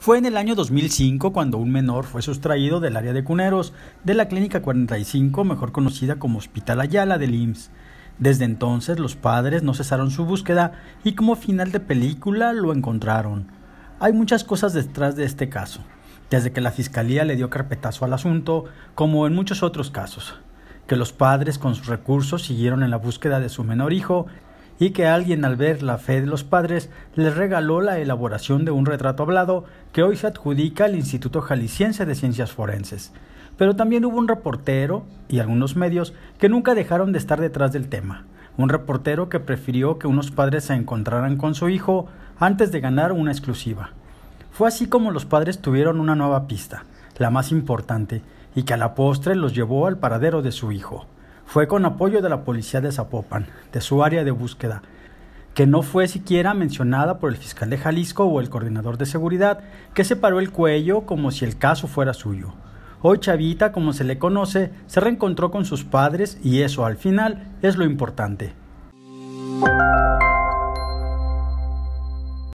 Fue en el año 2005 cuando un menor fue sustraído del área de Cuneros de la Clínica 45, mejor conocida como Hospital Ayala de IMSS. Desde entonces los padres no cesaron su búsqueda y como final de película lo encontraron. Hay muchas cosas detrás de este caso, desde que la fiscalía le dio carpetazo al asunto, como en muchos otros casos, que los padres con sus recursos siguieron en la búsqueda de su menor hijo y que alguien al ver la fe de los padres les regaló la elaboración de un retrato hablado que hoy se adjudica al Instituto Jalisciense de Ciencias Forenses. Pero también hubo un reportero y algunos medios que nunca dejaron de estar detrás del tema. Un reportero que prefirió que unos padres se encontraran con su hijo antes de ganar una exclusiva. Fue así como los padres tuvieron una nueva pista, la más importante, y que a la postre los llevó al paradero de su hijo. Fue con apoyo de la policía de Zapopan, de su área de búsqueda, que no fue siquiera mencionada por el fiscal de Jalisco o el coordinador de seguridad, que se paró el cuello como si el caso fuera suyo. Hoy Chavita, como se le conoce, se reencontró con sus padres y eso al final es lo importante.